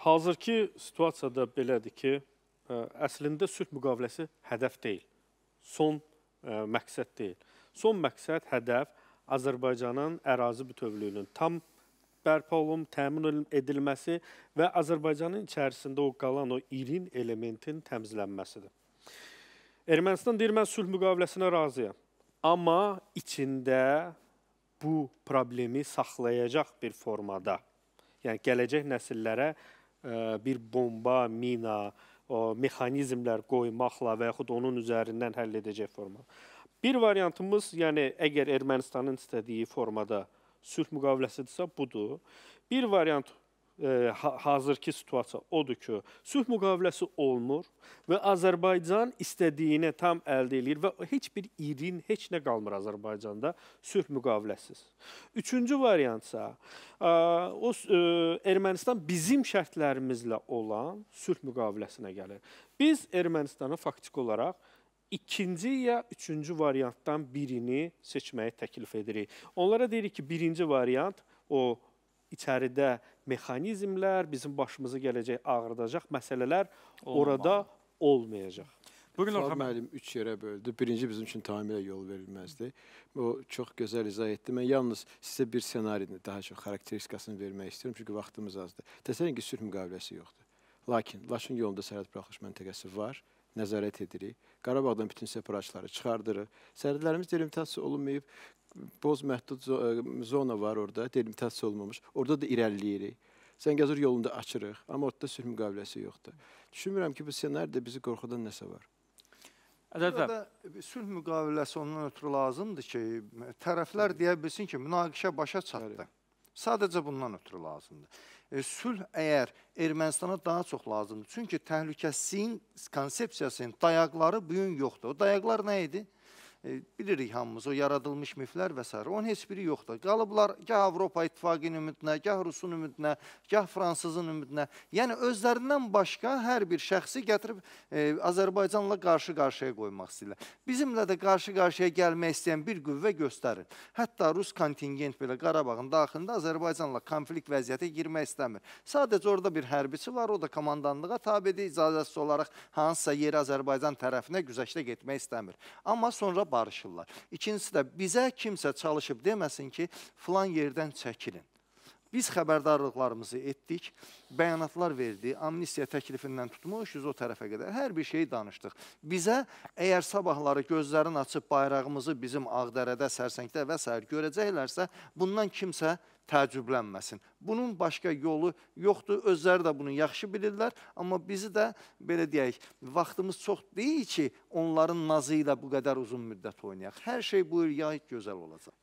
Hazırki situasiyada belədir ki, ə, e, əslində sülh müqaviləsi hədəf deyil. Son ə, e, məqsəd deyil. Son məqsəd, hədəf Azərbaycanın ərazi bütövlüyünün tam bərpa olun, təmin edilməsi və Azərbaycanın içərisində o qalan o irin elementin təmizlənməsidir. Ermənistan deyir, mən sülh müqaviləsinə razıyam. Amma içində bu problemi saxlayacaq bir formada, yəni gələcək nəsillərə E, bir bomba, mina, o, mexanizmlər qoymaqla və yaxud onun üzərindən həll edəcək forma. Bir variantımız, yəni əgər Ermənistanın istədiyi formada sülh müqaviləsidirsə, budur. Bir variant e, hazırki situasiya odur ki, sülh müqaviləsi olmur və Azərbaycan istədiyini tam əldə eləyir və heç bir irin heç nə qalmır Azərbaycanda sülh müqaviləsiz. Üçüncü variantsa, e, o e, Ermənistan bizim şərtlərimizlə olan sülh müqaviləsinə gəlir. Biz Ermənistanı faktiki olaraq ikinci ya üçüncü variantdan birini seçməyi təklif edirik. Onlara deyirik ki, birinci variant o içəridə mexanizmlər, bizim başımıza gələcək ağrıdacaq məsələlər Olmalı. orada olmayacaq. Bugün Orxan müəllim 3 yerə böldü. Birinci bizim üçün tamamilə yol verilməzdi. O çox gözəl izah etdi. Mən yalnız sizə bir ssenarini daha çox xarakteristikasını vermək istəyirəm çünki vaxtımız azdır. Təsəvvür edin ki, sülh müqaviləsi yoxdur. Lakin Laçın yolunda sərhəd buraxılış məntəqəsi var nəzarət edirik. Qarabağdan bütün separatçıları çıxardırıq. Sərhədlərimiz delimitasiya olunmayıb. Boz məhdud e, zona var orada, delimitasiya olmamış. Orada da irəliləyirik. Zəngəzur yolunda açırıq, amma ortada sülh müqaviləsi yoxdur. Düşünmürəm ki, bu ssenaridə bizi qorxudan nəsə var. Burada sülh müqaviləsi ondan ötürü lazımdır ki, tərəflər deyə bilsin ki, münaqişə başa çatdı. Bəli. Sadəcə bundan ötürü lazımdır. E, sülh əgər Ermənistana daha çox lazımdır. Çünki təhlükəsizliyin konsepsiyasının dayaqları bu gün yoxdur. O dayaqlar nə idi? E, bilirik hamımız o yaradılmış miflər və s. Onun heç biri yoxdur. Qalıblar gah Avropa İttifaqının ümidinə, gah Rusun ümidinə, gah Fransızın ümidinə. Yəni özlərindən başqa hər bir şəxsi gətirib e, Azərbaycanla qarşı-qarşıya qoymaq istəyirlər. Bizimlə də qarşı-qarşıya gəlmək istəyən bir qüvvə göstərin. Hətta rus kontingent belə Qarabağın daxilində Azərbaycanla konflikt vəziyyətə girmək istəmir. Sadəcə orada bir hərbiçi var, o da komandanlığa tabedir, icazəsiz olaraq hansısa yeri Azərbaycan tərəfinə güzəştə getmək istəmir. Amma sonra barışırlar. İkincisi də bizə kimsə çalışıb deməsin ki, filan yerdən çəkilin. Biz xəbərdarlıqlarımızı etdik, bəyanatlar verdi, amnistiya təklifindən tutmuş, yüz o tərəfə qədər hər bir şeyi danışdıq. Bizə əgər sabahları gözlərin açıb bayrağımızı bizim Ağdərədə, Sərsəngdə və s. görəcəklərsə, bundan kimsə təəccüblənməsin. Bunun başqa yolu yoxdur. Özləri də bunu yaxşı bilirlər, amma bizi də belə deyək, vaxtımız çox deyil ki, onların nazı ilə bu qədər uzun müddət oynayaq. Hər şey bu il yay gözəl olacaq.